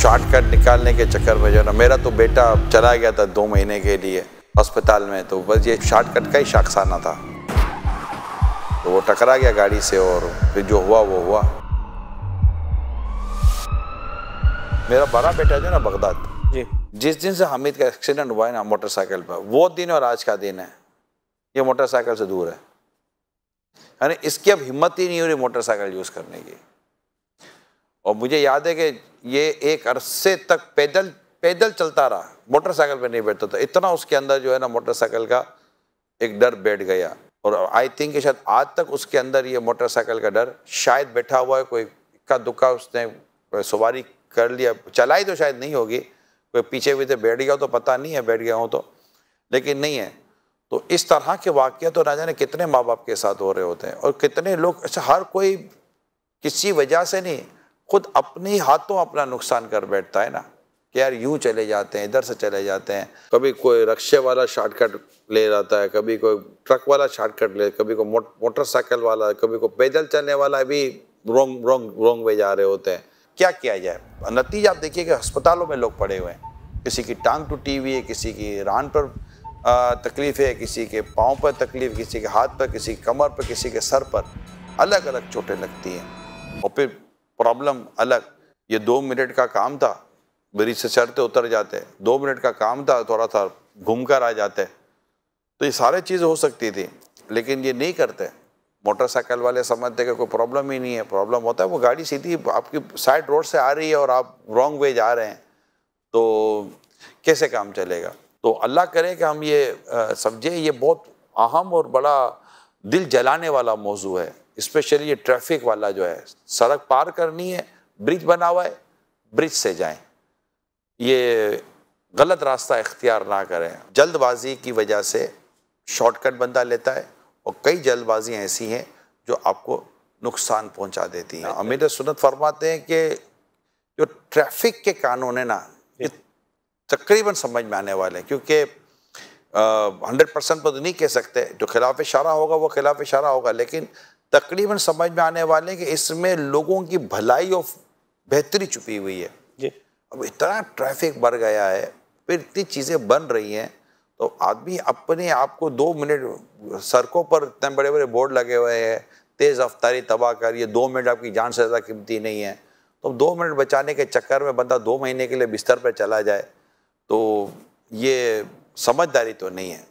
shortcut निकालने के चक्कर में जो ना मेरा तो बेटा चला गया था दो महीने के लिए अस्पताल में तो बस ये शॉर्टकट का ही शाखसाना था तो वो टकरा गया गाड़ी से और फिर जो हुआ वो हुआ मेरा बड़ा बेटा जो ना बगदाद जी जिस दिन से हमीद का एक्सीडेंट हुआ है ना मोटरसाइकिल पर वो दिन और आज का दिन है ये मोटरसाइकिल से दूर है यानी इसकी अब हिम्मत ही नहीं हो रही मोटरसाइकिल यूज़ करने की और मुझे याद है कि ये एक अरसे तक पैदल पैदल चलता रहा मोटरसाइकिल पे नहीं बैठता था इतना उसके अंदर जो है ना मोटरसाइकिल का एक डर बैठ गया और आई थिंक शायद आज तक उसके अंदर ये मोटरसाइकिल का डर शायद बैठा हुआ है कोई इक्का दुक्का उसने सवारी कर लिया चलाई तो शायद नहीं होगी कोई पीछे पीछे बैठ गया हो तो पता नहीं है बैठ गया हो तो लेकिन नहीं है तो इस तरह के वाक्य तो राजा ने कितने माँ बाप के साथ हो रहे होते हैं और कितने लोग अच्छा हर कोई किसी वजह से नहीं खुद अपने हाथों अपना नुकसान कर बैठता है ना कि यार यूं चले जाते हैं इधर से चले जाते हैं कभी कोई रक्शे वाला शॉर्टकट ले जाता है कभी कोई ट्रक वाला शॉर्टकट ले कभी कोई मोट, मोटरसाइकिल वाला कभी कोई पैदल चलने वाला भी रोंग रोंग रोंग वे जा रहे होते हैं क्या किया जाए नतीजा आप देखिए कि अस्पतालों में लोग पड़े हुए हैं किसी की टांग टूटी हुई है किसी की रान पर तकलीफ है किसी के पाँव पर तकलीफ किसी के हाथ पर किसी कमर पर किसी के सर पर अलग अलग चोटें लगती हैं और फिर प्रॉब्लम अलग ये दो मिनट का काम था ब्रिज से चढ़ते उतर जाते दो मिनट का काम था थोड़ा सा घूम कर आ जाते तो ये सारे चीज़ हो सकती थी लेकिन ये नहीं करते मोटरसाइकिल वाले समझते कि कोई प्रॉब्लम ही नहीं है प्रॉब्लम होता है वो गाड़ी सीधी आपकी साइड रोड से आ रही है और आप रॉन्ग वे जा रहे हैं तो कैसे काम चलेगा तो अल्लाह करे कि हम ये समझें ये बहुत अहम और बड़ा दिल जलाने वाला मौजू है स्पेशली ये ट्रैफिक वाला जो है सड़क पार करनी है ब्रिज बना हुआ है ब्रिज से जाएं ये गलत रास्ता इख्तियार ना करें जल्दबाजी की वजह से शॉर्टकट बंदा लेता है और कई जल्दबाजी ऐसी हैं जो आपको नुकसान पहुंचा देती हैं अमीर सुनत फरमाते हैं कि जो ट्रैफिक के कानून है ना ये तकरीबन समझ में आने वाले हैं क्योंकि हंड्रेड परसेंट पर तो नहीं कह सकते जो खिलाफ इशारा होगा वो खिलाफ इशारा होगा लेकिन तकरीबन समझ में आने वाले कि इसमें लोगों की भलाई और बेहतरी छुपी हुई है जी अब इतना ट्रैफिक बढ़ गया है फिर इतनी चीज़ें बन रही हैं तो आदमी अपने आप को दो मिनट सड़कों पर इतने बड़े बड़े बोर्ड लगे हुए हैं तेज़ रफ्तारी तबाह करिए दो मिनट आपकी जान से ज़्यादा कीमती नहीं है तो दो मिनट बचाने के चक्कर में बंदा दो महीने के लिए बिस्तर पर चला जाए तो ये समझदारी तो नहीं है